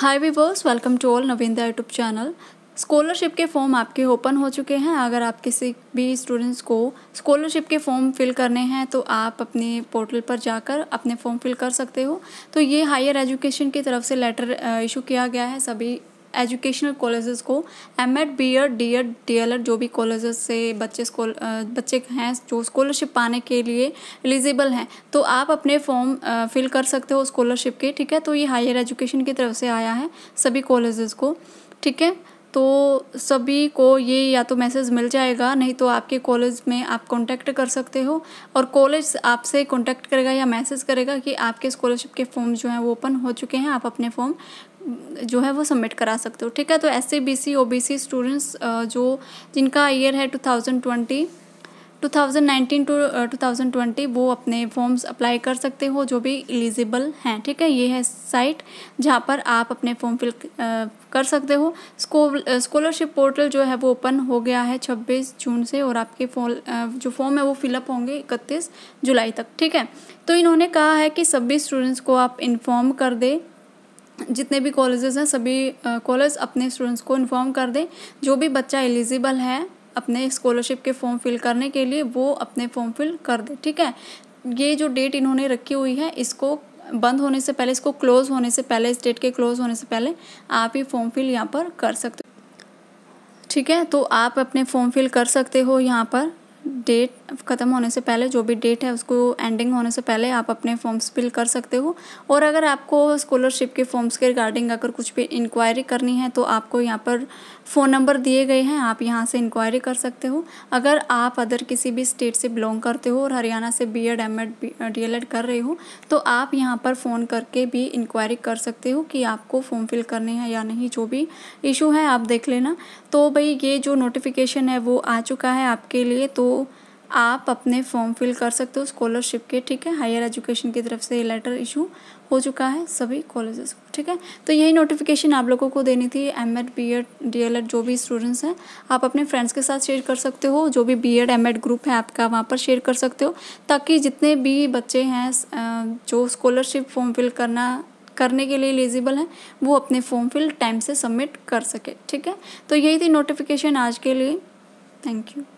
hi viewers welcome to all Navinda YouTube channel scholarship के form आपके open हो चुके हैं अगर आप किसी भी स्टूडेंट्स को स्कॉलरशिप के फॉर्म फिल करने हैं तो आप अपने पोर्टल पर जाकर अपने फॉर्म फिल कर सकते हो तो ये हायर एजुकेशन की तरफ से लेटर इशू किया गया है सभी एजुकेशनल कॉलेजेस को M Ed B Ed D Ed D L Ed जो भी कॉलेजेस से बच्चे स्कॉल बच्चे हैं जो स्कॉलरशिप पाने के लिए एलिजिबल हैं तो आप अपने फॉर्म फिल कर सकते हो स्कॉलरशिप के ठीक है तो ये हायर एजुकेशन की तरफ से आया है सभी कॉलेजेस को ठीक है तो सभी को ये या तो मैसेज मिल जाएगा नहीं तो आपके कॉलेज में आप कांटेक्ट कर सकते हो और कॉलेज आपसे कांटेक्ट करेगा या मैसेज करेगा कि आपके स्कॉलरशिप के फॉर्म जो हैं वो ओपन हो चुके हैं आप अपने फॉर्म जो है वो सबमिट करा सकते हो ठीक है तो S C B C O B C students जो जिनका ईयर है two thousand twenty 2019 to uh, 2020 वो अपने फॉर्म्स अप्लाई कर सकते हो जो भी एलिजिबल हैं ठीक है ये है साइट जहाँ पर आप अपने फॉर्म फिल uh, कर सकते हो स्कॉलरशिप पोर्टल uh, जो है वो ओपन हो गया है 26 जून से और आपके फॉल uh, जो फॉर्म है वो फिलअप होंगे 31 जुलाई तक ठीक है तो इन्होंने कहा है कि सभी स्टूडेंट्स को आप इन्फॉर्म कर दें जितने भी कॉलेजेस हैं सभी कॉलेज अपने स्टूडेंट्स को इन्फॉर्म कर दें जो भी बच्चा एलिजिबल है अपने स्कॉलरशिप के फॉर्म फिल करने के लिए वो अपने फॉर्म फिल कर दे ठीक है ये जो डेट इन्होंने रखी हुई है इसको बंद होने से पहले इसको क्लोज़ होने से पहले इस डेट के क्लोज़ होने से पहले आप ये फॉर्म फिल यहाँ पर कर सकते हो ठीक है तो आप अपने फॉर्म फिल कर सकते हो यहाँ पर डेट ख़त्म होने से पहले जो भी डेट है उसको एंडिंग होने से पहले आप अपने फॉर्म्स फिल कर सकते हो और अगर आपको स्कॉलरशिप के फॉर्म्स के रिगार्डिंग अगर कुछ भी इंक्वायरी करनी है तो आपको यहाँ पर फ़ोन नंबर दिए गए हैं आप यहाँ से इंक्वायरी कर सकते हो अगर आप अदर किसी भी स्टेट से बिलोंग करते हो और हरियाणा से B Ed M Ed D L Ed कर रहे हो तो आप यहाँ पर फ़ोन करके भी इंक्वायरी कर सकते हो कि आपको फॉर्म फिल करने हैं या नहीं जो भी इशू है आप देख लेना तो भाई ये जो नोटिफिकेशन है वो आ चुका है आपके लिए तो आप अपने फॉर्म फिल कर सकते हो स्कॉलरशिप के ठीक है हायर एजुकेशन की तरफ से ये लेटर इशू हो चुका है सभी कॉलेजेस को ठीक है तो यही नोटिफिकेशन आप लोगों को देनी थी M Ed B Ed D L Ed जो भी स्टूडेंट्स हैं आप अपने फ्रेंड्स के साथ शेयर कर सकते हो जो भी B Ed M Ed group है आपका वहाँ पर शेयर कर सकते हो ताकि जितने भी बच्चे हैं जो स्कॉलरशिप फॉर्म फिल करना करने के लिए एलिजिबल हैं वो अपने फॉर्म फिल टाइम से सबमिट कर सके ठीक है तो यही थी नोटिफिकेशन आज के लिए थैंक यू